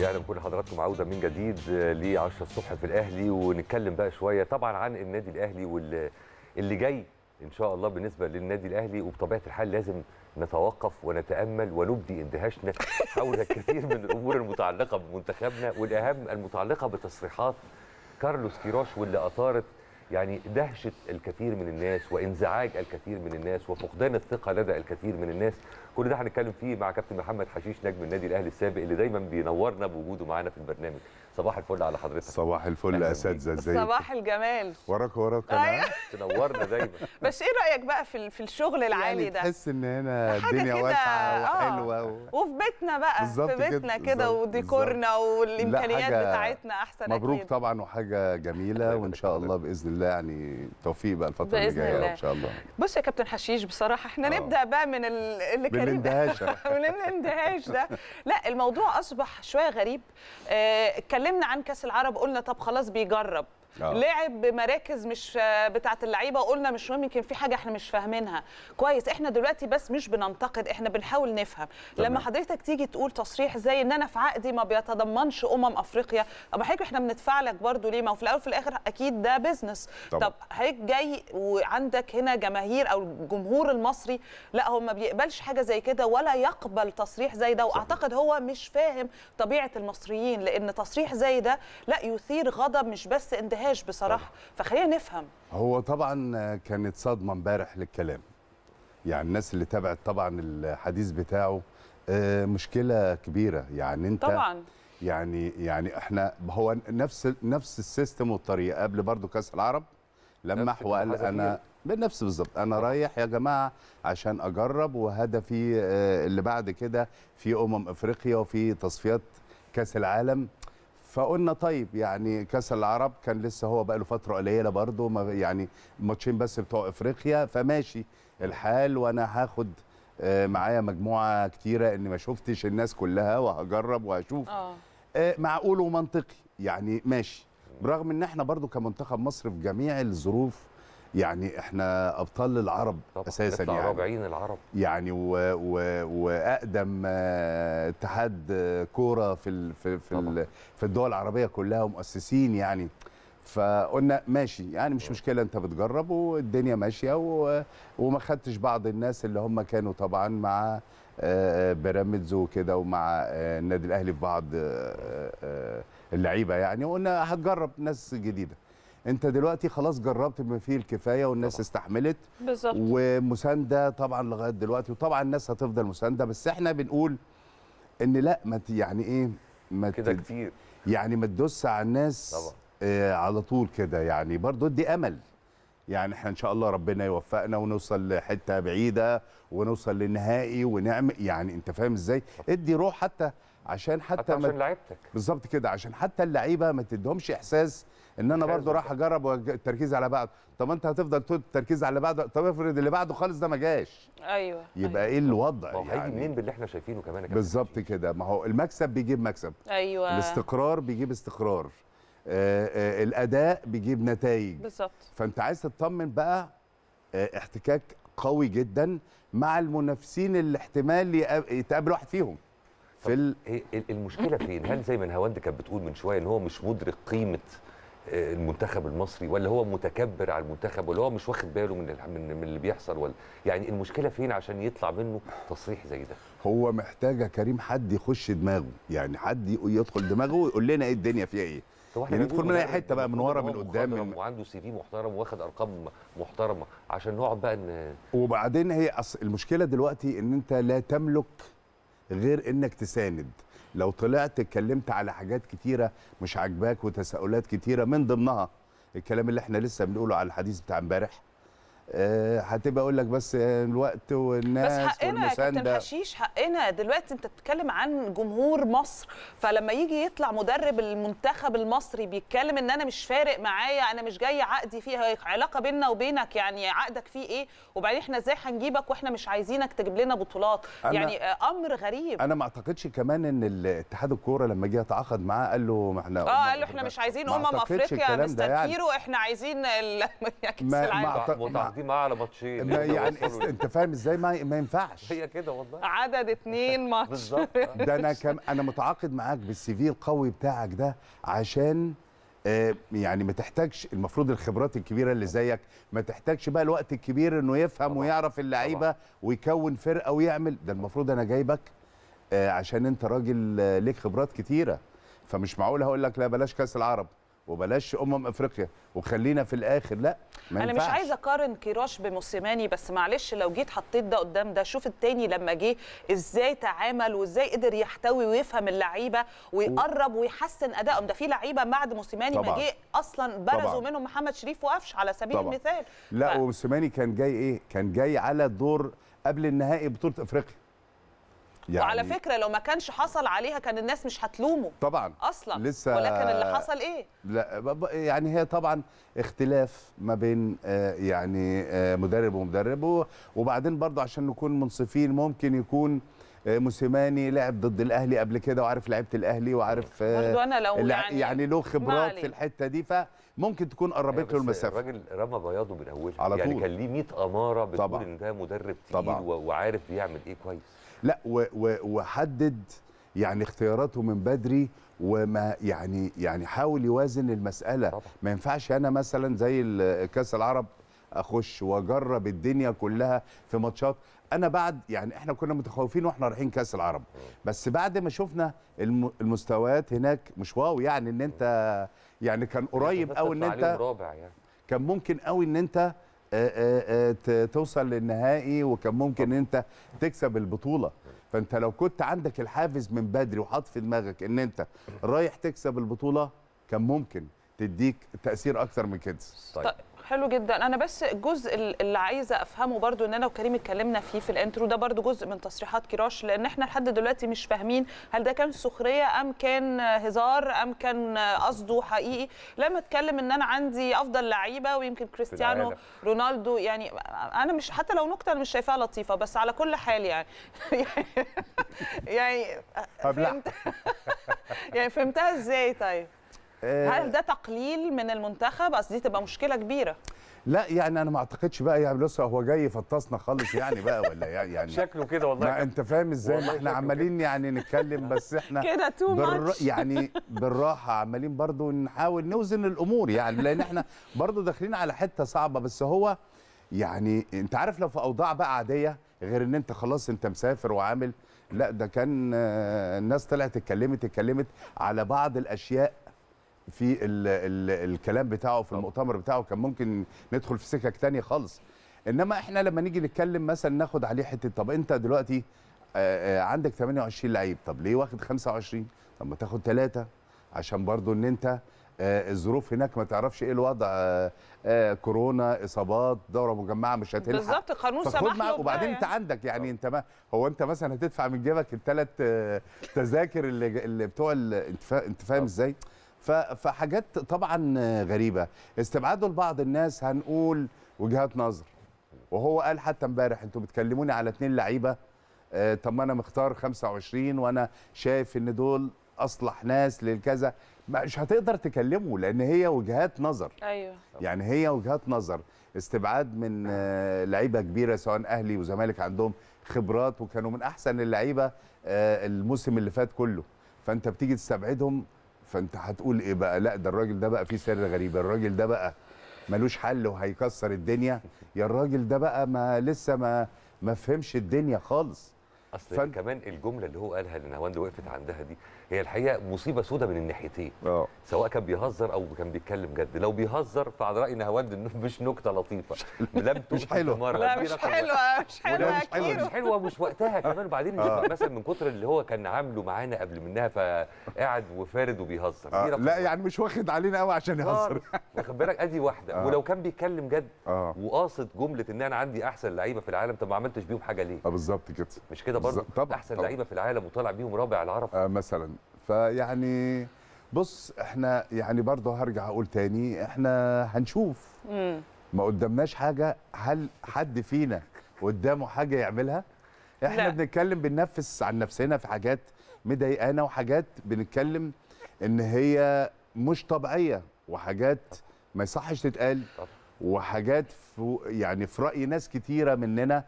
اهلا يعني بكل حضراتكم عوده من جديد آه، ل 10 الصبح في الاهلي ونتكلم بقى شويه طبعا عن النادي الاهلي واللي جاي ان شاء الله بالنسبه للنادي الاهلي وبطبيعه الحال لازم نتوقف ونتامل ونبدي اندهاشنا حول الكثير من الامور المتعلقه بمنتخبنا والاهم المتعلقه بتصريحات كارلوس كيروش واللي اثارت يعني دهشه الكثير من الناس وانزعاج الكثير من الناس وفقدان الثقه لدى الكثير من الناس كل ده هنتكلم فيه مع كابتن محمد حشيش نجم النادي الاهلي السابق اللي دايما بينورنا بوجوده معانا في البرنامج صباح الفل على حضرتك صباح الفل يا اساتذه ازيك صباح الجمال وراك وراك انا أيوه. تنورنا دايما بس ايه رايك بقى في في الشغل يعني العالي يعني ده تحس ان هنا الدنيا واسعه آه. وحلوه و... وفي بيتنا بقى في بيتنا كده وديكورنا والامكانيات بتاعتنا احسن مبروك اكيد مبروك طبعا وحاجه جميله وان شاء الله باذن الله يعني توفيق بقى الفتره اللي جايه ان شاء الله بص يا كابتن حشيش بصراحه احنا آه. نبدا بقى من اللي كان الاندهاش من الاندهاش ده لا الموضوع اصبح شويه غريب آه، اتكلمنا عن كاس العرب قلنا طب خلاص بيجرب آه. لعب بمراكز مش بتاعه اللعيبه وقلنا مش مهم يمكن في حاجه احنا مش فاهمينها كويس احنا دلوقتي بس مش بننتقد احنا بنحاول نفهم طبعا. لما حضرتك تيجي تقول تصريح زي ان انا في عقدي ما بيتضمنش امم افريقيا طب حضرتك احنا بندفع لك برضه ليه ما وفي الاول وفي الاخر اكيد ده بيزنس طب حضرتك جاي وعندك هنا جماهير او الجمهور المصري لا هو ما بيقبلش حاجه زي كده ولا يقبل تصريح زي ده واعتقد هو مش فاهم طبيعه المصريين لان تصريح زي ده لا يثير غضب مش بس اندهاش شفتهاش بصراحه فخلينا نفهم هو طبعا كانت صدمه امبارح للكلام يعني الناس اللي تابعت طبعا الحديث بتاعه آه، مشكله كبيره يعني انت طبعا يعني يعني احنا هو نفس نفس السيستم والطريقه قبل برضو كاس العرب لما هو قال انا بنفس بالظبط انا رايح يا جماعه عشان اجرب وهدفي آه، اللي بعد كده في امم افريقيا وفي تصفيات كاس العالم فقلنا طيب يعني كاس العرب كان لسه هو بقى له فتره قليله برضه ما يعني ماتشين بس بتوع افريقيا فماشي الحال وانا هاخد آه، معايا مجموعه كتيره اني ما شفتش الناس كلها وهجرب وهشوف أوه. آه، معقول ومنطقي يعني ماشي برغم ان احنا برضه كمنتخب مصر في جميع الظروف يعني احنا ابطال العرب اساسا يعني رابعين العرب يعني و... و... واقدم آه، اتحاد آه، كوره في ال... في في, ال... في الدول العربيه كلها ومؤسسين يعني فقلنا ماشي يعني مش مشكله انت بتجرب والدنيا ماشيه و... وما خدتش بعض الناس اللي هم كانوا طبعا مع آه، بيراميدز وكده ومع النادي الاهلي في بعض اللعيبه يعني وقلنا هتجرب ناس جديده انت دلوقتي خلاص جربت بما فيه الكفايه والناس طبعا. استحملت بالظبط ومسانده طبعا لغايه دلوقتي وطبعا الناس هتفضل مسانده بس احنا بنقول ان لا ما يعني ايه ما كده كتير يعني ما تدوس على الناس طبعا آه على طول كده يعني برضو ادي امل يعني احنا ان شاء الله ربنا يوفقنا ونوصل لحته بعيده ونوصل للنهائي ونعمل يعني انت فاهم ازاي ادي روح حتى عشان حتى, حتى عشان لعيبتك بالظبط كده عشان حتى اللعيبه ما تدهمش احساس ان انا برضو راح اجرب التركيز على بعض طب انت هتفضل تقول التركيز على بعض طب افرض اللي بعده خالص ده ما جاش ايوه يبقى أيوة. ايه الوضع هو يعني. هيجي منين باللي احنا شايفينه كمان بالظبط كده ما هو المكسب بيجيب مكسب ايوه الاستقرار بيجيب استقرار آآ آه، آآ آه، الاداء بيجيب نتائج بالظبط فانت عايز تطمن بقى آه، احتكاك قوي جدا مع المنافسين اللي احتمال يتقابل واحد فيهم في إيه، ال... المشكله فين هل زي ما هواند كانت بتقول من شويه ان هو مش مدرك قيمه المنتخب المصري ولا هو متكبر على المنتخب ولا هو مش واخد باله من من اللي بيحصل ولا يعني المشكله فين عشان يطلع منه تصريح زي ده هو محتاجه كريم حد يخش دماغه يعني حد يدخل دماغه ويقول لنا ايه الدنيا فيها ايه يعني ندخل من اي حته بقى من ورا من قدام من... وعنده سي في محترم واخد ارقام محترمه عشان نقعد بقى ان وبعدين هي المشكله دلوقتي ان انت لا تملك غير انك تساند لو طلعت اتكلمت على حاجات كتيره مش عاجباك وتساؤلات كتيره من ضمنها الكلام اللي احنا لسه بنقوله على الحديث بتاع امبارح آه، هتبقى اقول لك بس آه، الوقت والناس بس حقنا يا كابتن حشيش حقنا دلوقتي انت بتتكلم عن جمهور مصر فلما يجي يطلع مدرب المنتخب المصري بيتكلم ان انا مش فارق معايا انا مش جاي عقدي فيها علاقه بيننا وبينك يعني عقدك فيه ايه وبعدين احنا ازاي هنجيبك واحنا مش عايزينك تجيب لنا بطولات يعني آه، امر غريب انا ما اعتقدش كمان ان اتحاد الكوره لما جه يتعاقد معاه قال له ما احنا اه قال له احنا مش عايزين امم افريقيا مستر يعني. كيرو احنا عايزين كاس العالم دي معاه على ماتشين يعني انت فاهم ازاي ما, ما ينفعش هي كده والله عدد اثنين ماتش بالظبط ده انا كم انا متعاقد معاك بالسي في القوي بتاعك ده عشان آه، يعني ما تحتاجش المفروض الخبرات الكبيره اللي زيك ما تحتاجش بقى الوقت الكبير انه يفهم طبعا. ويعرف اللعيبه ويكون فرقه ويعمل ده المفروض انا جايبك آه، عشان انت راجل آه، ليك خبرات كتيره فمش معقول هقول لك لا بلاش كاس العرب وبلاش امم افريقيا وخلينا في الاخر لا ما انا مش عايزه اقارن كيروش بموسيماني بس معلش لو جيت حطيت ده قدام ده شوف التاني لما جه ازاي تعامل وازاي قدر يحتوي ويفهم اللعيبه ويقرب ويحسن ادائهم ده في لعيبه بعد موسيماني ما جه اصلا برزوا منهم محمد شريف وقفش على سبيل طبعًا. المثال لا ف... وموسيماني كان جاي ايه كان جاي على دور قبل النهائي بطوله افريقيا يعني وعلى فكره لو ما كانش حصل عليها كان الناس مش هتلومه طبعا اصلا لسه ولكن اللي حصل ايه لا يعني هي طبعا اختلاف ما بين آه، يعني آه، مدرب ومدرب وبعدين برضه عشان نكون منصفين ممكن يكون آه، موسيماني لعب ضد الاهلي قبل كده وعارف لعيبه الاهلي وعارف برضه انا لو يعني, يعني له خبرات في الحته دي فممكن تكون أيوة، قربت له المسافه الراجل رمى بياضه من اوله على يعني كان ليه 100 اماره بتقول ان ده مدرب تقيل وعارف بيعمل ايه كويس لا وحدد يعني اختياراته من بدري وما يعني يعني حاول يوازن المساله طبعا. ما ينفعش انا مثلا زي كاس العرب اخش واجرب الدنيا كلها في ماتشات انا بعد يعني احنا كنا متخوفين واحنا رايحين كاس العرب آه. بس بعد ما شفنا المستويات هناك مش واو يعني ان انت يعني كان قريب قوي يعني ان انت رابع يعني. كان ممكن قوي ان انت آه، آه، آه، توصل للنهائي وكان ممكن انت تكسب البطوله فانت لو كنت عندك الحافز من بدري وحاط في دماغك ان انت رايح تكسب البطوله كان ممكن تديك تاثير اكتر من كده طيب. حلو جدا انا بس الجزء اللي عايزه افهمه برضو ان انا وكريم اتكلمنا فيه في الانترو ده برضو جزء من تصريحات كراش لان احنا لحد دلوقتي مش فاهمين هل ده كان سخريه ام كان هزار ام كان قصده حقيقي لما اتكلم ان انا عندي افضل لعيبه ويمكن كريستيانو رونالدو يعني انا مش حتى لو نكته انا مش شايفاها لطيفه بس على كل حال يعني يعني فهمت يعني فهمتها ازاي طيب آه، هل ده تقليل من المنتخب اصل دي تبقى مشكله كبيره لا يعني انا ما اعتقدش بقى يعني لسه هو جاي يفطسنا خالص يعني بقى ولا إيه؟ يعني شكله كده والله ما انت فاهم ازاي ما احنا عمالين يعني نتكلم بس احنا كده تو بالر... يعني بالراحه عمالين برضو نحاول نوزن الامور يعني لان احنا برضو داخلين على حته صعبه بس هو يعني انت عارف لو في اوضاع بقى عاديه غير ان انت خلاص انت مسافر وعامل لا ده كان آه، الناس طلعت اتكلمت اتكلمت على بعض الاشياء في ال ال الكلام بتاعه في المؤتمر بتاعه كان ممكن ندخل في سكك تانية خالص انما احنا لما نيجي نتكلم مثلا ناخد عليه حته طب انت دلوقتي عندك 28 لعيب طب ليه واخد 25 طب ما تاخد ثلاثه عشان برضو ان انت الظروف هناك ما تعرفش ايه الوضع آآ آآ كورونا اصابات دوره مجمعه مش هتلحق بالظبط القانون سمح له وبعدين انت يعني. عندك يعني انت ما هو انت مثلا هتدفع من جيبك الثلاث تذاكر اللي, اللي بتوع انت فاهم ازاي؟ فحاجات طبعا غريبه استبعادوا لبعض الناس هنقول وجهات نظر وهو قال حتى امبارح انتوا بتكلموني على اثنين لعيبه آه، طب ما انا مختار 25 وانا شايف ان دول اصلح ناس للكذا مش هتقدر تكلمه لان هي وجهات نظر ايوه يعني هي وجهات نظر استبعاد من آه، لعيبه كبيره سواء اهلي وزمالك عندهم خبرات وكانوا من احسن اللعيبه آه، الموسم اللي فات كله فانت بتيجي تستبعدهم فانت هتقول ايه بقى لا ده الراجل ده بقى فيه سر غريب الراجل ده بقى ملوش حل وهيكسر الدنيا يا الراجل ده بقى ما لسه ما ما فهمش الدنيا خالص اصل فن... كمان الجمله اللي هو قالها اللي نهاوند وقفت عندها دي هي الحقيقه مصيبه سودة من الناحيتين اه سواء كان بيهزر او كان بيتكلم جد لو بيهزر فعلى راي نهاوند انه مش نكته لطيفه لمته مش حلوه لا مش حلوه مش حلوه مش حلوه مش حلوه مش وقتها كمان وبعدين آه. مثلا من كتر اللي هو كان عامله معانا قبل منها فقعد وفارد وبيهزر آه. لا يعني مش واخد علينا قوي عشان يهزر واخد بالك ادي واحده آه. ولو كان بيتكلم جد آه. وقاصد جمله ان انا عندي احسن لعيبه في العالم طب ما عملتش بيهم حاجه ليه؟ اه بالظبط كده مش كده برضه احسن لعيبه في العالم وطالع بيهم رابع العرب آه مثلا فيعني بص احنا يعني برضه هرجع اقول تاني احنا هنشوف ما قدامناش حاجه هل حد فينا قدامه حاجه يعملها احنا لا. بنتكلم بننفس عن نفسنا في حاجات مضايقانا وحاجات بنتكلم ان هي مش طبيعيه وحاجات ما يصحش تتقال وحاجات في يعني في راي ناس كتيره مننا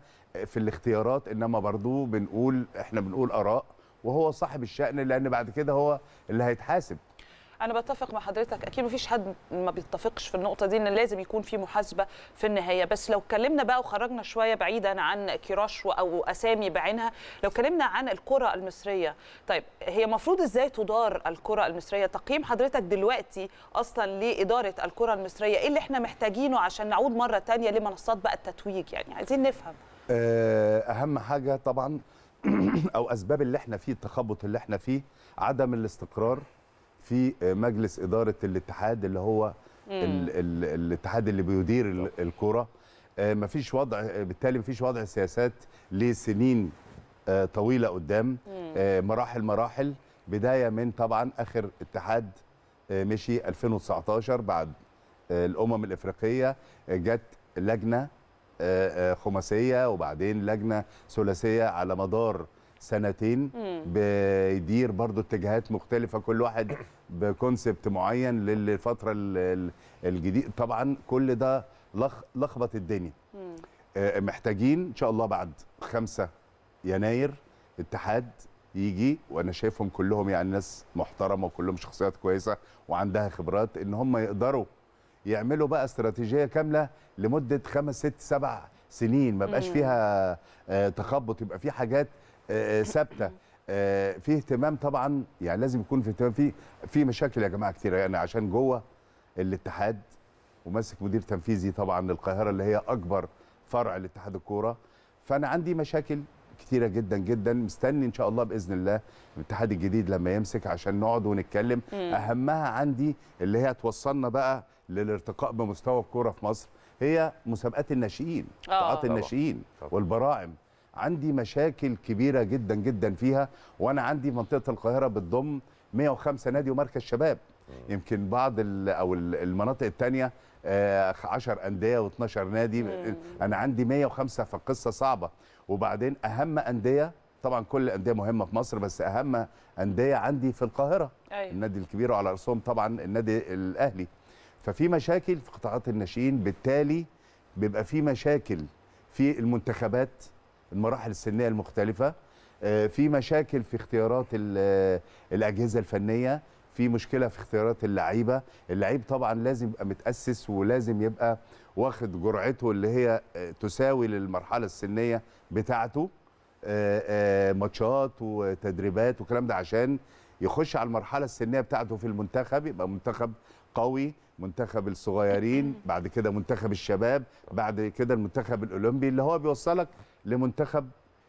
في الاختيارات انما برضو بنقول احنا بنقول اراء وهو صاحب الشأن لأن بعد كده هو اللي هيتحاسب انا بتفق مع حضرتك اكيد مفيش حد ما بيتفقش في النقطه دي ان لازم يكون في محاسبه في النهايه بس لو اتكلمنا بقى وخرجنا شويه بعيدا عن كيراش او اسامي بعينها لو اتكلمنا عن الكره المصريه طيب هي المفروض ازاي تدار الكره المصريه تقييم حضرتك دلوقتي اصلا لاداره الكره المصريه ايه اللي احنا محتاجينه عشان نعود مره ثانيه لمنصات بقى التتويج يعني عايزين نفهم آه، اهم حاجه طبعا او اسباب اللي احنا فيه التخبط اللي احنا فيه عدم الاستقرار في آه، مجلس اداره الاتحاد اللي هو ال ال الاتحاد اللي بيدير الكره آه، مفيش وضع آه، بالتالي مفيش وضع سياسات لسنين طويله قدام مراحل مراحل بدايه من طبعا اخر اتحاد مشي 2019 بعد الامم الافريقيه جت لجنه خماسيه وبعدين لجنه ثلاثيه على مدار سنتين بيدير برضو اتجاهات مختلفه كل واحد بكونسبت معين للفتره الجديده طبعا كل ده لخ لخبط الدنيا آه، محتاجين ان شاء الله بعد 5 يناير اتحاد يجي وانا شايفهم كلهم يعني ناس محترمه وكلهم شخصيات كويسه وعندها خبرات ان هم يقدروا يعملوا بقى استراتيجيه كامله لمده خمس ست سبع سنين ما بقاش فيها آه، تخبط يبقى في حاجات آه، آه، ثابته آه، في اهتمام طبعا يعني لازم يكون في اهتمام في في مشاكل يا جماعه كتير يعني عشان جوه الاتحاد وماسك مدير تنفيذي طبعا للقاهره اللي هي اكبر فرع لاتحاد الكوره فانا عندي مشاكل كتيره جدا جدا مستني ان شاء الله باذن الله الاتحاد الجديد لما يمسك عشان نقعد ونتكلم م. اهمها عندي اللي هي توصلنا بقى للارتقاء بمستوى الكوره في مصر هي مسابقات الناشئين قطاعات الناشئين والبراعم عندي مشاكل كبيره جدا جدا فيها وانا عندي منطقه القاهره بتضم 105 نادي ومركز شباب يمكن بعض او المناطق الثانيه 10 آه، انديه و12 نادي انا عندي 105 فالقصه صعبه وبعدين اهم انديه طبعا كل الانديه مهمه في مصر بس اهم انديه عندي في القاهره أيوة. النادي الكبير وعلى راسهم طبعا النادي الاهلي ففي مشاكل في قطاعات الناشئين بالتالي بيبقى في مشاكل في المنتخبات المراحل السنيه المختلفه آه، في مشاكل في اختيارات آه، الاجهزه الفنيه في مشكله في اختيارات اللعيبه اللعيب طبعا لازم يبقى متاسس ولازم يبقى واخد جرعته اللي هي آه، تساوي للمرحله السنيه بتاعته ماتشات وتدريبات وكلام ده عشان يخش على المرحله السنيه بتاعته في المنتخب يبقى منتخب قوي منتخب الصغيرين بعد كده منتخب الشباب بعد كده المنتخب الاولمبي اللي هو بيوصلك لمنتخب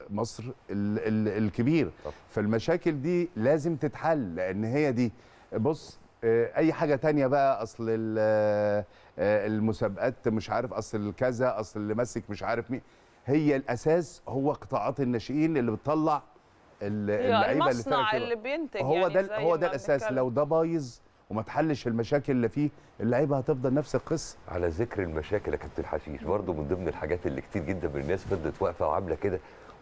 مصر الكبير طب. فالمشاكل دي لازم تتحل لان هي دي بص آه، اي حاجه تانية بقى اصل آه، آه، المسابقات مش عارف اصل كذا اصل اللي ماسك مش عارف مين هي الاساس هو قطاعات الناشئين اللي بتطلع أيوة، اللعيبه اللي, اللي بينتج هو يعني ده هو ده الاساس لو ده بايظ وما تحلش المشاكل اللي فيه اللعيبه هتفضل نفس القصه على ذكر المشاكل يا كابتن حشيش برضه من ضمن الحاجات اللي كتير جدا من الناس فضلت واقفه وعامله كده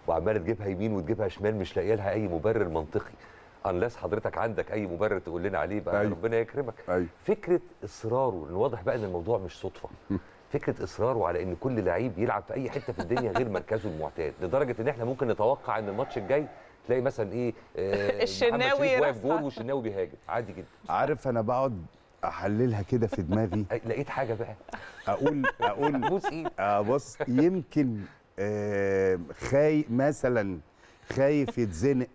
وعماله تجيبها يمين وتجيبها شمال مش لاقيه لها اي مبرر منطقي انلس حضرتك عندك اي مبرر تقول لنا عليه بقى أيوه. ربنا يكرمك أيوه. فكره اصراره لان واضح بقى ان الموضوع مش صدفه فكره اصراره على ان كل لعيب يلعب في اي حته في الدنيا غير مركزه المعتاد لدرجه ان احنا ممكن نتوقع ان الماتش الجاي تلاقي مثلا ايه آه، الشناوي واقف جول والشناوي بيهاجم عادي جدا عارف انا بقعد احللها كده في دماغي لقيت حاجه بقى اقول اقول بص ايه آه، بص يمكن آه، خاي مثلا خايف يتزنق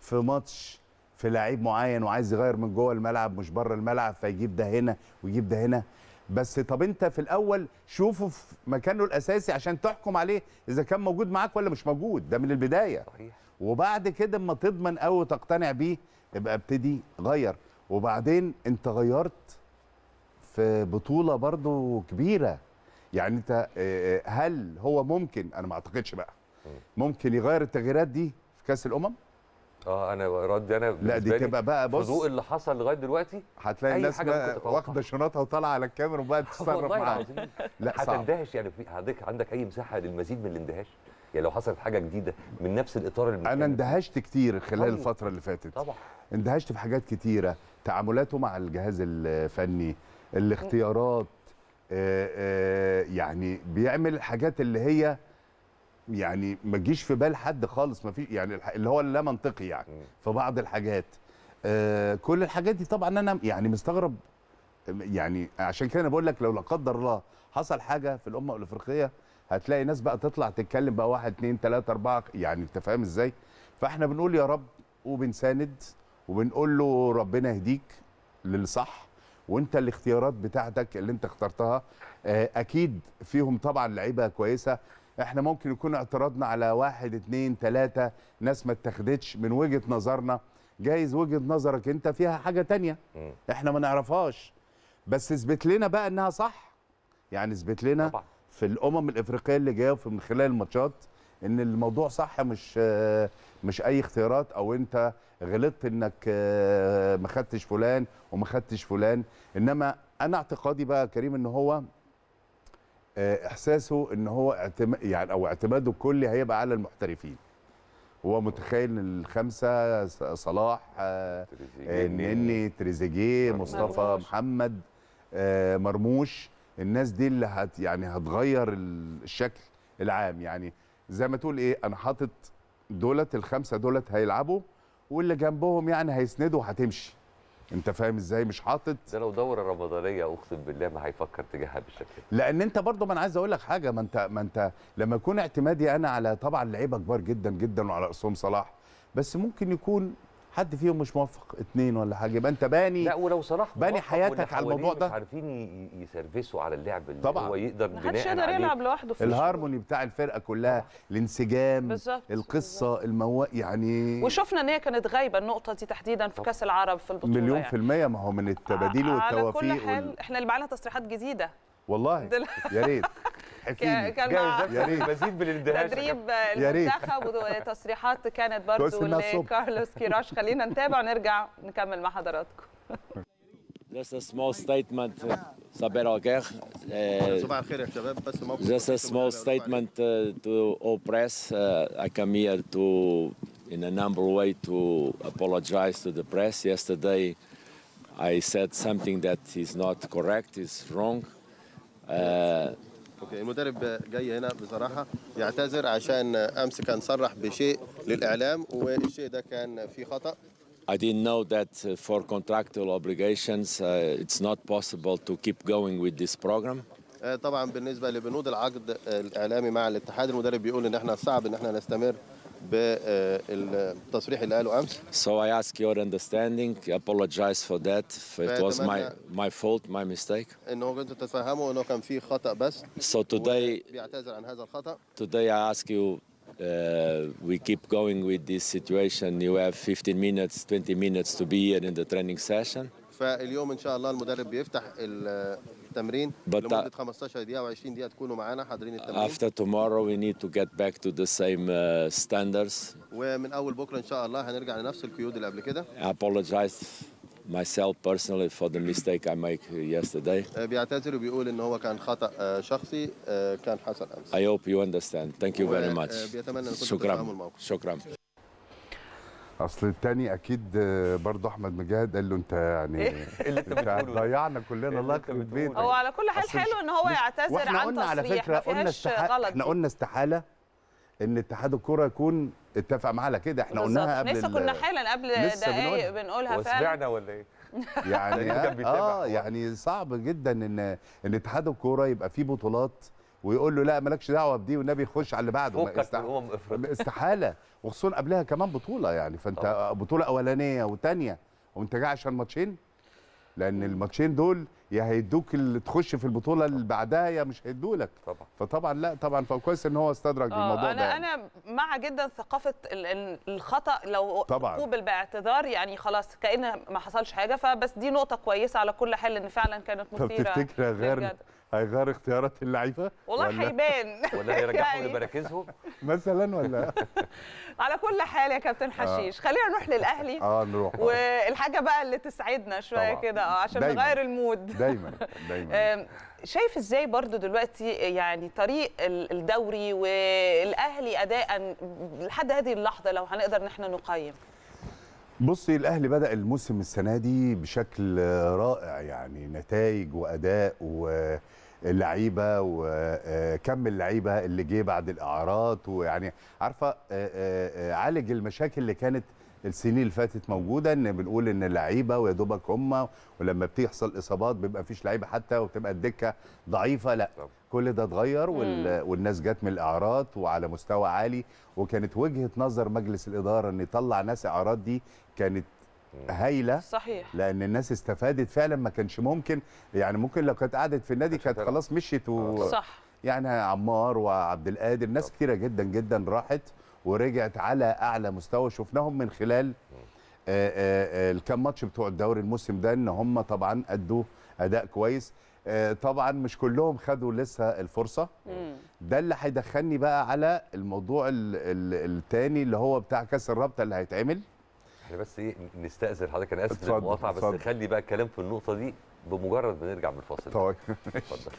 في ماتش في لعيب معين وعايز يغير من جوه الملعب مش بره الملعب فيجيب ده هنا ويجيب ده هنا بس طب انت في الاول شوفه في مكانه الاساسي عشان تحكم عليه اذا كان موجود معاك ولا مش موجود ده من البدايه صحيح وبعد كده اما تضمن او تقتنع بيه ابقى ابتدي غير وبعدين انت غيرت في بطوله برضو كبيره يعني انت آه، آه، هل هو ممكن انا ما اعتقدش بقى ممكن يغير التغييرات دي في كاس الامم اه انا ردي انا لا دي تبقى بقى بص الضوء اللي حصل لغايه دلوقتي هتلاقي الناس واخده شنطها وطالعه على الكاميرا وبقى تتصرف معاها لا هتندهش يعني في حضرتك عندك اي مساحه للمزيد من الاندهاش يعني لو حصلت حاجه جديده من نفس الاطار اللي انا اندهشت كتير خلال طبعا. الفتره اللي فاتت طبعا اندهشت في حاجات كتيره تعاملاته مع الجهاز الفني الاختيارات آآ آه، آآ آه، يعني بيعمل الحاجات اللي هي يعني ما تجيش في بال حد خالص ما في يعني اللي هو اللا منطقي يعني في بعض الحاجات آه، كل الحاجات دي طبعا انا يعني مستغرب يعني عشان كده انا بقول لك لو لا قدر الله حصل حاجه في الامه الافريقيه هتلاقي ناس بقى تطلع تتكلم بقى واحد اتنين تلاته اربعه يعني انت فاهم ازاي؟ فاحنا بنقول يا رب وبنساند وبنقول له ربنا يهديك للصح وانت الاختيارات بتاعتك اللي انت اخترتها آه، اكيد فيهم طبعا لعيبه كويسه احنا ممكن يكون اعتراضنا على واحد اتنين تلاته ناس ما اتخذتش من وجهه نظرنا جايز وجهه نظرك انت فيها حاجه تانية احنا ما نعرفهاش بس اثبت لنا بقى انها صح يعني اثبت لنا طبعا. في الامم الافريقيه اللي جايه من خلال الماتشات ان الموضوع صح مش مش اي اختيارات او انت غلطت انك ما خدتش فلان وما خدتش فلان انما انا اعتقادي بقى كريم ان هو آه، احساسه ان هو اعتماد يعني او اعتماده الكلي هيبقى على المحترفين هو متخيل الخمسه صلاح آه، تريزيجيه نني تريزيجيه مصطفى آه، مرموش. محمد مرموش الناس دي اللي هت يعني هتغير الشكل العام يعني زي ما تقول ايه انا حاطط دولت الخمسه دولت هيلعبوا واللي جنبهم يعني هيسندوا وهتمشي انت فاهم ازاي مش حاطط ده لو دوره رمضانيه اقسم بالله ما هيفكر تجاهها بالشكل لان انت برضه ما انا عايز اقول لك حاجه ما انت ما انت لما يكون اعتمادي انا على طبعا لعيبه كبار جدا جدا وعلى راسهم صلاح بس ممكن يكون حد فيهم مش موفق اثنين ولا حاجه يبقى انت باني لا ولو صلاح باني حياتك على الموضوع ده مش عارفين يسرفسوا على اللعب اللي طبعا هو يقدر بناء محدش يقدر يلعب لوحده في الهارموني بتاع الفرقه كلها الانسجام بالزبط. القصه بالزبط. المو... يعني وشفنا ان هي كانت غايبه النقطه دي تحديدا في كاس العرب في البطوله مليون يعني. في الميه ما هو من التباديل والتوافيق على كل حال احنا اللي معانا تصريحات جديده والله يا ريت احكي كان يا ريت مزيد من الاندهاش تدريب المنتخب وتصريحات كانت برضو لكارلوس كيراش خلينا نتابع ونرجع نكمل مع حضراتكم Just a small statement, Saber uh, صباح الخير يا Just a small statement uh, to all press. Uh, I come here to, in a number of ways, to apologize to the press. Yesterday, I said something that is not correct, is wrong. Uh, اوكي المدرب جاي هنا بصراحه يعتذر عشان امس كان صرح بشيء للاعلام والشيء ده كان في خطا I didn't know that uh, for contractual obligations uh, it's not possible to keep going with this program. آه، طبعا بالنسبه لبنود العقد الاعلامي مع الاتحاد المدرب بيقول ان احنا صعب ان احنا نستمر بالتصريح اللي قاله امس So I ask your understanding, apologize for that. It was my my fault, my mistake. ان هو كنت تتفهمه ان كان في خطا بس So today بيعتذر عن هذا الخطا today I ask you Uh, we keep going with this situation. You have 15 minutes, 20 minutes to be here in the training session. فاليوم ان شاء الله المدرب بيفتح التمرين But uh, لمده 15 دقيقه و20 دقيقه تكونوا معانا حاضرين التمرين after tomorrow we need to get back to the same uh, standards ومن اول بكره ان شاء الله هنرجع لنفس القيود اللي قبل كده I apologize myself personally for the mistake I make yesterday. آه، بيعتذر وبيقول ان هو كان خطا آه، شخصي آه، كان حصل امس. I hope you understand. Thank you very much. بيتمنى شكرا. شكرا. اصل التاني اكيد برضه احمد مجاهد قال له انت يعني إيه؟ إيه اللي انت بتقوله ضيعنا كلنا إيه الله يخرب بيتك هو على كل حال حلو ان هو يعتذر عن قلنا على فكره قلنا استحاله احنا قلنا استحاله ان اتحاد الكوره يكون اتفق معاه على كده احنا قلناها قبل لسه كنا حالا قبل دقايق بنقولها فعلا وسمعنا ولا ايه يعني اه يعني صعب جدا ان ان اتحاد الكوره يبقى فيه بطولات ويقول له لا مالكش دعوه بدي والنبي خش على اللي بعده أمم استحاله وخصوصا قبلها كمان بطوله يعني فانت أوه. بطوله اولانيه وثانيه وانت جاي عشان ماتشين لان الماتشين دول يا هيدوك اللي تخش في البطوله اللي بعدها يا مش هيدولك طبعا فطبعا لا طبعا فكويس ان هو استدرج آه، الموضوع أنا ده يعني. انا يعني. مع جدا ثقافه الخطا لو قوبل باعتذار يعني خلاص كان ما حصلش حاجه فبس دي نقطه كويسه على كل حال ان فعلا كانت مثيره طب تفتكر غير هيغير اختيارات اللعيبه والله هيبان ولا هيرجعهم يعني لمراكزهم مثلا ولا على كل حال يا كابتن حشيش آه. خلينا نروح للاهلي اه نروح والحاجه بقى اللي تسعدنا شويه كده آه، عشان دايماً. نغير المود دايما دايما شايف ازاي برضو دلوقتي يعني طريق الدوري والاهلي اداء لحد هذه اللحظه لو هنقدر ان احنا نقيم بصي الاهلي بدا الموسم السنه دي بشكل رائع يعني نتائج واداء و اللعيبه وكم آه، آه، اللعيبه اللي جه بعد الاعارات ويعني عارفه آه، عالج المشاكل اللي كانت السنين اللي فاتت موجوده ان بنقول ان اللعيبه ويا دوبك هم ولما بتحصل اصابات بيبقى فيش لعيبه حتى وبتبقى الدكه ضعيفه لا كل ده اتغير والناس جت من الاعارات وعلى مستوى عالي وكانت وجهه نظر مجلس الاداره ان يطلع ناس اعارات دي كانت هايله صحيح لان الناس استفادت فعلا ما كانش ممكن يعني ممكن لو كانت قعدت في النادي كانت خلاص مشيت و آه. صح يعني عمار وعبد القادر ناس كتيره جدا جدا راحت ورجعت على اعلى مستوى شفناهم من خلال آه، آه، الكام ماتش بتوع الدوري الموسم ده ان هم طبعا ادوا اداء كويس طبعا مش كلهم خدوا لسه الفرصه ده اللي هيدخلني بقى على الموضوع الثاني اللي هو بتاع كاس الرابطه اللي هيتعمل احنا بس ايه نستاذن حضرتك انا اسف للمقاطعه بس خلي بقى الكلام في النقطه دي بمجرد ما نرجع من الفاصل طيب اتفضل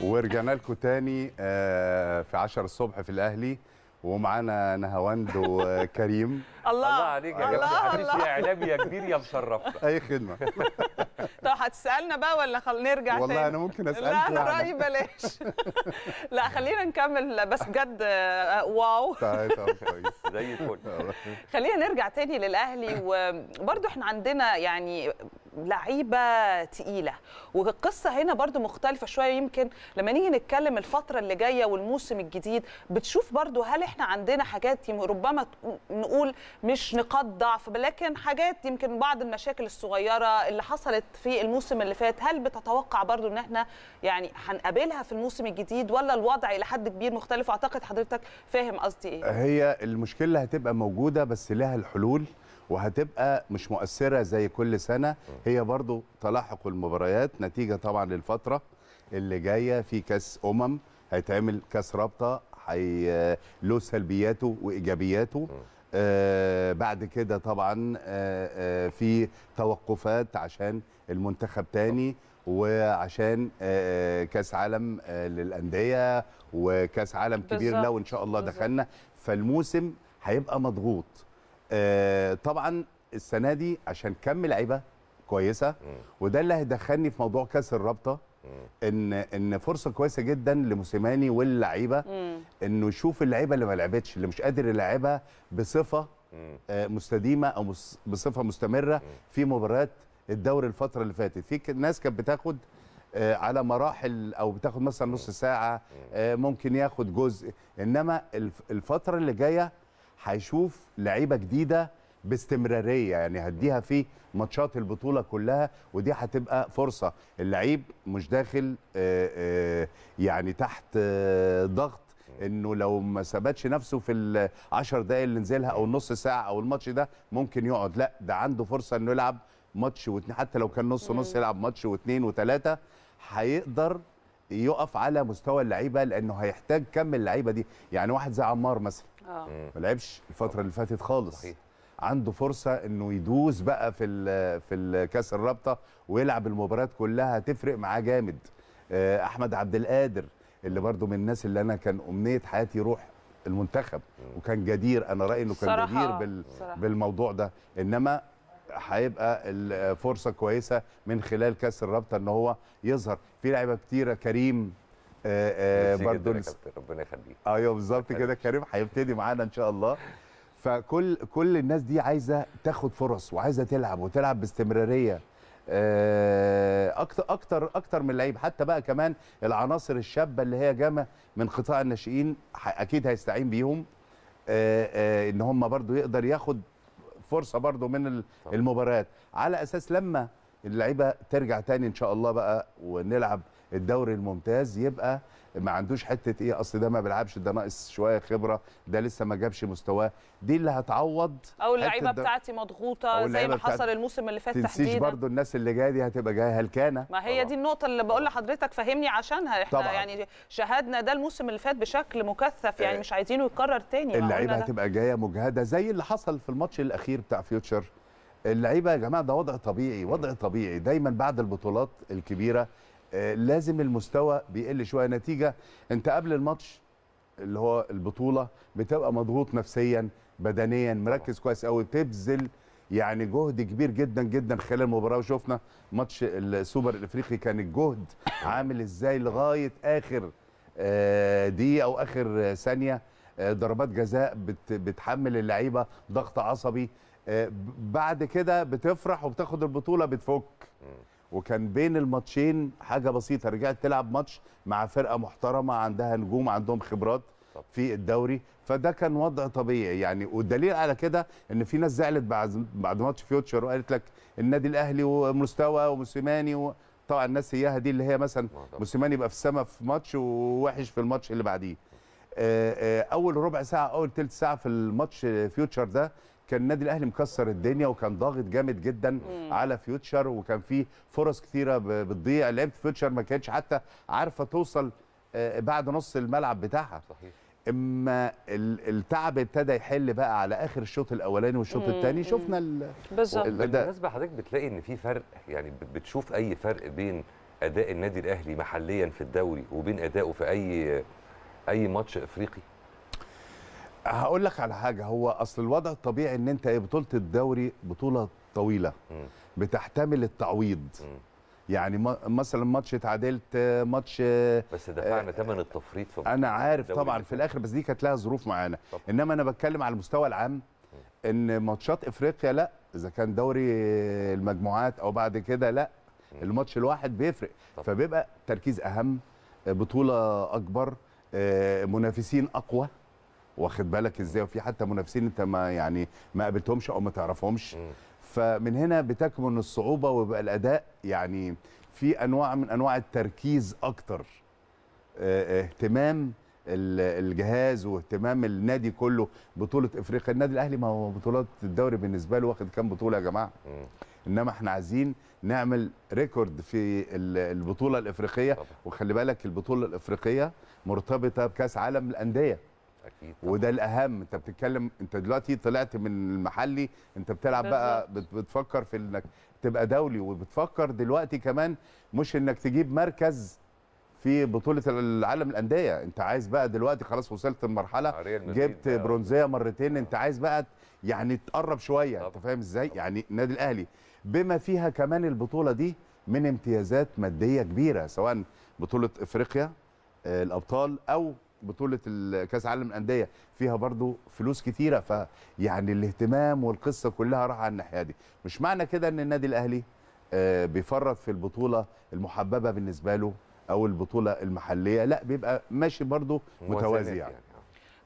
ورجعنا لكم تاني آه، في 10 الصبح في الاهلي ومعانا نهاوند وكريم الله الله عليك يا الله يا اعلامي يا كبير يا مشرفنا اي خدمه طب هتسالنا بقى ولا خل نرجع والله تاني. انا ممكن اسالك لا انا رايي بلاش لا خلينا نكمل بس بجد آه، آه، واو طيب طيب كويس زي الفل خلينا نرجع تاني للاهلي وبرده احنا عندنا يعني لعيبه تقيله والقصه هنا برضو مختلفه شويه يمكن لما نيجي نتكلم الفتره اللي جايه والموسم الجديد بتشوف برضو هل احنا عندنا حاجات ربما نقول مش نقاط ضعف لكن حاجات يمكن بعض المشاكل الصغيره اللي حصلت في الموسم اللي فات هل بتتوقع برضو ان احنا يعني هنقابلها في الموسم الجديد ولا الوضع الى حد كبير مختلف اعتقد حضرتك فاهم قصدي ايه هي المشكله هتبقى موجوده بس لها الحلول وهتبقى مش مؤثره زي كل سنه هي برضو تلاحق المباريات نتيجه طبعا للفتره اللي جايه في كاس امم هيتعمل كاس رابطه هي له سلبياته وايجابياته آه بعد كده طبعا آه آه في توقفات عشان المنتخب تاني وعشان آه، آه، كاس عالم آه، للانديه وكاس عالم كبير لو ان شاء الله دخلنا فالموسم هيبقى مضغوط آه، طبعا السنه دي عشان كم لعيبه كويسه وده اللي هيدخلني في موضوع كاس الرابطه ان ان فرصه كويسه جدا لموسيماني واللعيبه انه يشوف اللعيبه اللي ما لعبتش اللي مش قادر يلعبها بصفه آه، مستديمه او بصفه مستمره في مباريات الدوري الفتره اللي فاتت في ناس كانت بتاخد آه، على مراحل او بتاخد مثلا نص ساعه ممكن ياخد جزء انما الفتره اللي جايه هيشوف لعيبه جديده باستمراريه يعني هديها في ماتشات البطوله كلها ودي هتبقى فرصه اللعيب مش داخل آه، آه، يعني تحت آه، ضغط انه لو ما ثبتش نفسه في ال 10 دقائق اللي نزلها او النص ساعه او الماتش ده ممكن يقعد لا ده عنده فرصه انه يلعب ماتش واثنين حتى لو كان نص نص يلعب ماتش واثنين وثلاثه هيقدر يقف على مستوى اللعيبه لانه هيحتاج كم اللعيبه دي يعني واحد زي عمار مثلا اه. ما لعبش الفتره اللي فاتت خالص صحيح. عنده فرصه انه يدوس بقى في في كاس الرابطه ويلعب المباريات كلها هتفرق معاه جامد آه، احمد عبد القادر اللي برده من الناس اللي انا كان امنيه حياتي يروح المنتخب وكان جدير انا رايي انه كان جدير بال صراحة. بالموضوع ده انما هيبقى الفرصه كويسه من خلال كاس الرابطه ان هو يظهر في لعيبه كتيره كريم آه، آه، برضه ربنا يخليك آه، ايوه بالظبط كده كريم هيبتدي معانا ان شاء الله فكل كل الناس دي عايزه تاخد فرص وعايزه تلعب وتلعب باستمراريه اكتر اكتر اكتر من لعيب حتى بقى كمان العناصر الشابه اللي هي جامه من قطاع الناشئين اكيد هيستعين بيهم ان هم برضو يقدر ياخد فرصه برضو من المباريات على اساس لما اللعيبه ترجع تاني ان شاء الله بقى ونلعب الدوري الممتاز يبقى ما عندوش حته ايه اصل ده ما بيلعبش ده ناقص شويه خبره ده لسه ما جابش مستواه دي اللي هتعوض او اللعيبه بتاعتي مضغوطه زي ما حصل الموسم اللي فات تحديدا تنسيش برضو الناس اللي جايه دي هتبقى جايه هلكانه ما هي طبعا. دي النقطه اللي بقول لحضرتك فهمني عشانها احنا طبعا. يعني شاهدنا ده الموسم اللي فات بشكل مكثف يعني آه، مش عايزينه يتكرر تاني اللعيبه هتبقى جايه مجهده زي اللي حصل في الماتش الاخير بتاع فيوتشر اللعيبه يا جماعه ده وضع طبيعي وضع طبيعي دايما بعد البطولات الكبيره لازم المستوى بيقل شويه نتيجه انت قبل الماتش اللي هو البطوله بتبقى مضغوط نفسيا بدنيا مركز كويس قوي بتبذل يعني جهد كبير جدا جدا خلال المباراه وشفنا ماتش السوبر الافريقي كان الجهد عامل ازاي لغايه اخر آه، دقيقه او اخر ثانيه آه، ضربات جزاء بتحمل اللعيبه ضغط عصبي آه، بعد كده بتفرح وبتاخد البطوله بتفك وكان بين الماتشين حاجه بسيطه رجعت تلعب ماتش مع فرقه محترمه عندها نجوم عندهم خبرات في الدوري فده كان وضع طبيعي يعني والدليل على كده ان في ناس زعلت بعد بعد ماتش فيوتشر وقالت لك النادي الاهلي ومستوى وموسيماني و... طبعا الناس هياها دي اللي هي مثلا موسيماني يبقى في السما في ماتش ووحش في الماتش اللي بعديه اول ربع ساعه اول ثلث ساعه في الماتش فيوتشر ده كان النادي الاهلي مكسر الدنيا وكان ضاغط جامد جدا مم. على فيوتشر وكان في فرص كثيره بتضيع لعبه فيوتشر ما كانتش حتى عارفه توصل آه، بعد نص الملعب بتاعها صحيح اما التعب ابتدى يحل بقى على اخر الشوط الاولاني والشوط الثاني شفنا بالنسبه حضرتك بتلاقي ان في فرق يعني بتشوف اي فرق بين اداء النادي الاهلي محليا في الدوري وبين اداؤه في اي اي ماتش افريقي هقول لك على حاجه هو اصل الوضع الطبيعي ان انت إيه، بطوله الدوري بطوله طويله بتحتمل التعويض يعني مثلا ماتش اتعادلت ماتش بس آه، دفعنا ثمن التفريط في انا عارف طبعا في الاخر بس دي كانت لها ظروف معانا انما انا بتكلم على المستوى العام ان ماتشات افريقيا لا اذا كان دوري المجموعات او بعد كده لا الماتش الواحد بيفرق فبيبقى تركيز اهم بطوله اكبر آه، منافسين اقوى واخد بالك ازاي وفي حتى منافسين انت ما يعني ما قابلتهمش او ما تعرفهمش فمن هنا بتكمن الصعوبه ويبقى الاداء يعني في انواع من انواع التركيز اكتر آه، آه، اهتمام الجهاز واهتمام النادي كله بطوله افريقيا النادي الاهلي ما هو بطولات الدوري بالنسبه له واخد كام بطوله يا جماعه انما احنا عايزين نعمل ريكورد في البطوله الافريقيه وخلي بالك البطوله الافريقيه مرتبطه بكاس عالم الانديه أكيد طبعا. وده الاهم انت بتتكلم انت دلوقتي طلعت من المحلي انت بتلعب بقى بتفكر في انك تبقى دولي وبتفكر دلوقتي كمان مش انك تجيب مركز في بطوله العالم الانديه انت عايز بقى دلوقتي خلاص وصلت لمرحله جبت برونزيه مرتين انت عايز بقى يعني تقرب شويه طبعا. انت فاهم ازاي يعني النادي الاهلي بما فيها كمان البطوله دي من امتيازات ماديه كبيره سواء بطوله افريقيا آه، الابطال او بطوله كاس العالم للانديه فيها برضو فلوس كتيره فيعني الاهتمام والقصه كلها راح على الناحيه دي مش معنى كده ان النادي الاهلي آه، بيفرط في البطوله المحببه بالنسبه له او البطوله المحليه لا بيبقى ماشي برضو متوازي يعني. يعني.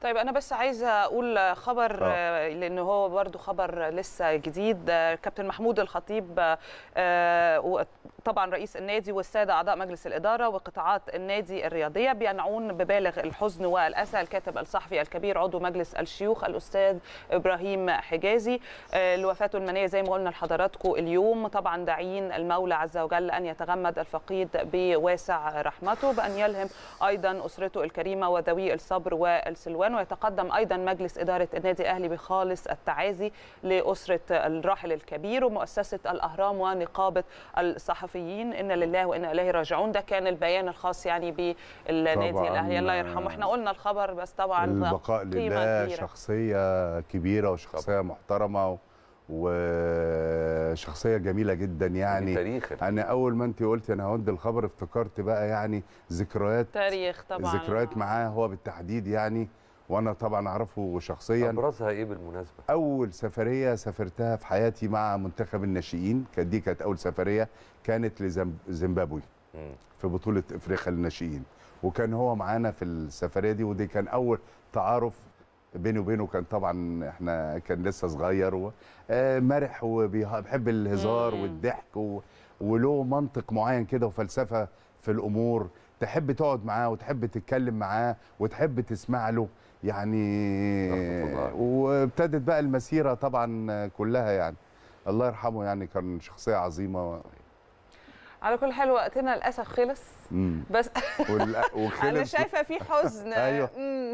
طيب انا بس عايزه اقول خبر أوه. آه، لان هو برضو خبر لسه جديد آه، كابتن محمود الخطيب آه، طبعا رئيس النادي والساده اعضاء مجلس الاداره وقطاعات النادي الرياضيه بينعون ببالغ الحزن والاسى الكاتب الصحفي الكبير عضو مجلس الشيوخ الاستاذ ابراهيم حجازي لوفاته المنيه زي ما قلنا لحضراتكم اليوم طبعا داعيين المولى عز وجل ان يتغمد الفقيد بواسع رحمته بان يلهم ايضا اسرته الكريمه وذوي الصبر والسلوان الألوان ويتقدم أيضا مجلس إدارة النادي الأهلي بخالص التعازي لأسرة الراحل الكبير ومؤسسة الأهرام ونقابة الصحفيين إن لله وإنا إليه راجعون ده كان البيان الخاص يعني بالنادي الأهلي الله يرحمه احنا قلنا الخبر بس طبعا البقاء لله كبيرة. شخصية كبيرة وشخصية محترمة و... وشخصيه جميله جدا يعني تاريخ انا اول ما انت قلتي انا هود الخبر افتكرت بقى يعني ذكريات تاريخ طبعا ذكريات معاه هو بالتحديد يعني وانا طبعا اعرفه شخصيا ابرزها ايه بالمناسبه اول سفريه سافرتها في حياتي مع منتخب الناشئين كانت دي كانت اول سفريه كانت لزيمبابوي في بطوله افريقيا للناشئين وكان هو معانا في السفريه دي ودي كان اول تعارف بيني وبينه كان طبعا احنا كان لسه صغير ومرح آه، وبيحب الهزار والضحك وله منطق معين كده وفلسفه في الامور تحب تقعد معاه وتحب تتكلم معاه وتحب تسمع له يعني وابتدت بقى المسيره طبعا كلها يعني الله يرحمه يعني كان شخصيه عظيمه على كل حال وقتنا للاسف خلص بس انا شايفه في حزن ايوه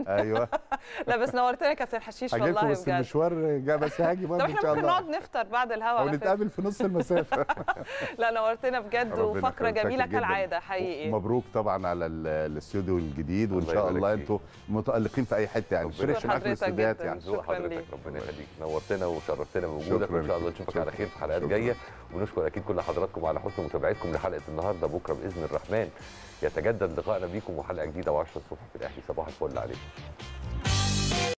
ايوه لا بس نورتنا يا كابتن حشيش والله بجد المشوار بس هاجي برضه ان شاء الله طب احنا ممكن نقعد نفطر بعد الهوا ونتقابل في نص المسافه لا نورتنا بجد وفقره جميله كالعاده حقيقي مبروك طبعا على الاستوديو الجديد وان شاء الله انتوا متالقين في اي حته يعني فرش معاك الاستوديوهات يعني شكرا حضرتك ربنا يخليك نورتنا وشرفتنا بوجودك وان شاء الله نشوفك على خير في حلقات جايه ونشكر اكيد كل حضراتكم على حسن متابعتكم لحلقه النهارده بكره باذن الرحمن يتجدد لقائنا بيكم وحلقه جديده وعشره الصبح في الاهلي صباح الفل عليكم